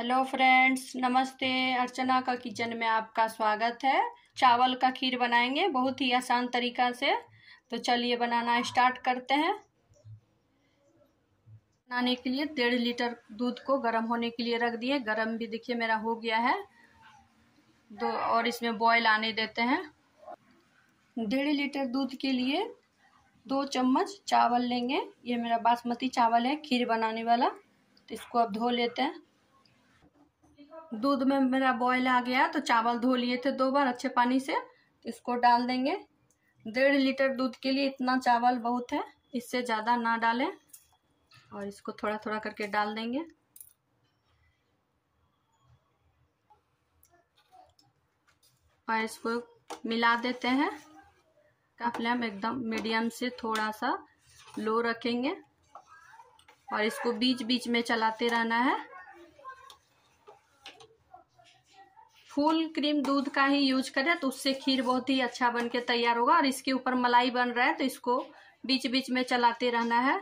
Hello friends नमस्ते अर्चना का kitchen में आपका स्वागत है चावल का खीर बनाएंगे बहुत ही आसान तरीका से तो चलिए बनाना स्टार्ट करते हैं बनाने के लिए डेढ़ लीटर दूध को गर्म होने के लिए रख दिए गर्म भी देखिए मेरा हो गया है दो और इसमें बॉयल आने देते हैं डेढ़ लीटर दूध के लिए दो चम्मच चावल लेंगे ये मेरा बासमती चावल है खीर बनाने वाला तो इसको अब धो लेते हैं दूध में मेरा बॉयल आ गया तो चावल धो लिए थे दो बार अच्छे पानी से इसको डाल देंगे डेढ़ लीटर दूध के लिए इतना चावल बहुत है इससे ज़्यादा ना डालें और इसको थोड़ा थोड़ा करके डाल देंगे और इसको मिला देते हैं का फ्लेम एकदम मीडियम से थोड़ा सा लो रखेंगे और इसको बीच बीच में चलाते रहना है फुल क्रीम दूध का ही यूज करें तो उससे खीर बहुत ही अच्छा बन के तैयार होगा और इसके ऊपर मलाई बन रहा है तो इसको बीच बीच में चलाते रहना है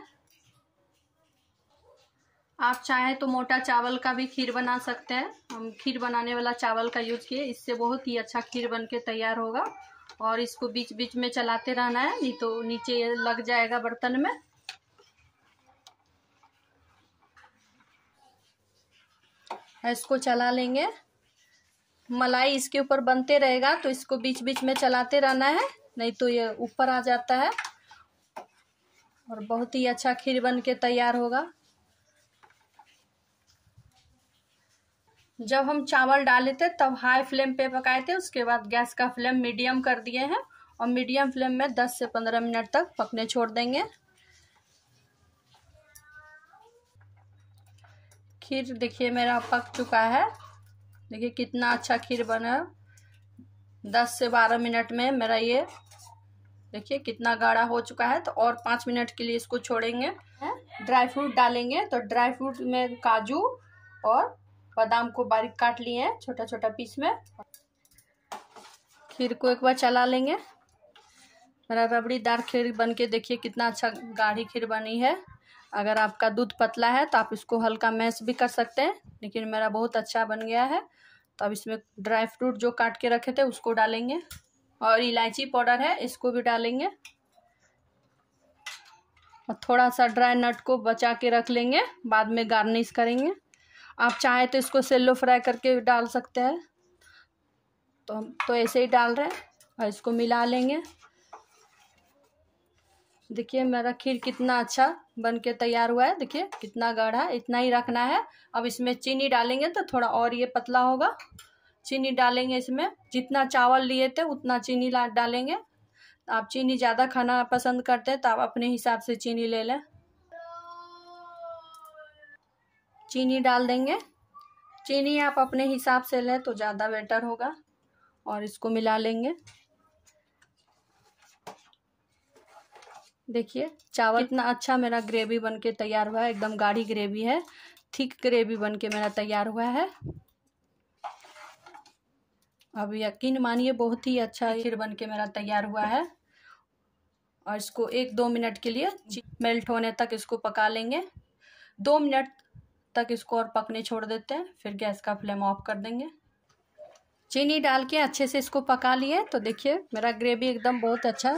आप चाहें तो मोटा चावल का भी खीर बना सकते हैं हम खीर बनाने वाला चावल का यूज किए इससे बहुत ही अच्छा खीर बन के तैयार होगा और इसको बीच बीच में चलाते रहना है नहीं तो नीचे लग जाएगा बर्तन में इसको चला लेंगे मलाई इसके ऊपर बनते रहेगा तो इसको बीच बीच में चलाते रहना है नहीं तो ये ऊपर आ जाता है और बहुत ही अच्छा खीर बन के तैयार होगा जब हम चावल डाले थे तब हाई फ्लेम पे पकाए थे उसके बाद गैस का फ्लेम मीडियम कर दिए हैं और मीडियम फ्लेम में 10 से 15 मिनट तक पकने छोड़ देंगे खीर देखिए मेरा पक चुका है देखिए कितना अच्छा खीर बना दस से बारह मिनट में मेरा ये देखिए कितना गाढ़ा हो चुका है तो और पाँच मिनट के लिए इसको छोड़ेंगे हाँ। ड्राई फ्रूट डालेंगे तो ड्राई फ्रूट में काजू और बादाम को बारीक काट लिए हैं छोटा छोटा पीस में खीर को एक बार चला लेंगे मेरा रबड़ीदार खीर बन के देखिए कितना अच्छा गाढ़ी खीर बनी है अगर आपका दूध पतला है तो आप इसको हल्का मैस भी कर सकते हैं लेकिन मेरा बहुत अच्छा बन गया है तो अब इसमें ड्राई फ्रूट जो काट के रखे थे उसको डालेंगे और इलायची पाउडर है इसको भी डालेंगे और थोड़ा सा ड्राई नट को बचा के रख लेंगे बाद में गार्निश करेंगे आप चाहें तो इसको सेल्लो फ्राई करके डाल सकते हैं तो हम तो ऐसे ही डाल रहे हैं और इसको मिला लेंगे देखिए मेरा खीर कितना अच्छा बन के तैयार हुआ है देखिए कितना गाढ़ा है इतना ही रखना है अब इसमें चीनी डालेंगे तो थोड़ा और ये पतला होगा चीनी डालेंगे इसमें जितना चावल लिए थे उतना चीनी डालेंगे आप चीनी ज़्यादा खाना पसंद करते हैं तो आप अपने हिसाब से चीनी ले लें चीनी डाल देंगे चीनी आप अपने हिसाब से लें तो ज़्यादा बेटर होगा और इसको मिला लेंगे देखिए चावल इतना अच्छा मेरा ग्रेवी बन के तैयार हुआ है एकदम गाढ़ी ग्रेवी है थिक ग्रेवी बन के मेरा तैयार हुआ है अब यकीन मानिए बहुत ही अच्छा खीर बन के मेरा तैयार हुआ है और इसको एक दो मिनट के लिए मेल्ट होने तक इसको पका लेंगे दो मिनट तक इसको और पकने छोड़ देते हैं फिर गैस का फ्लेम ऑफ कर देंगे चीनी डाल के अच्छे से इसको पका लिए तो देखिए मेरा ग्रेवी एकदम बहुत अच्छा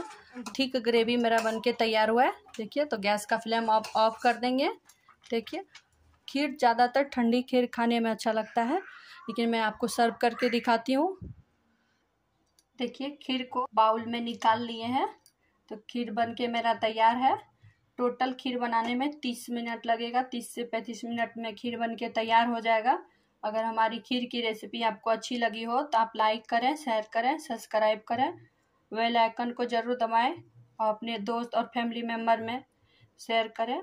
ठीक ग्रेवी मेरा बन के तैयार हुआ है देखिए तो गैस का फ्लेम आप ऑफ कर देंगे देखिए खीर ज़्यादातर ठंडी खीर खाने में अच्छा लगता है लेकिन मैं आपको सर्व करके दिखाती हूँ देखिए खीर को बाउल में निकाल लिए हैं तो खीर बन के मेरा तैयार है टोटल खीर बनाने में तीस मिनट लगेगा तीस से पैंतीस मिनट में खीर बन के तैयार हो जाएगा अगर हमारी खीर की रेसिपी आपको अच्छी लगी हो तो आप लाइक करें शेयर करें सब्सक्राइब करें वेल आइकन को ज़रूर दबाएं और अपने दोस्त और फैमिली मेम्बर में शेयर करें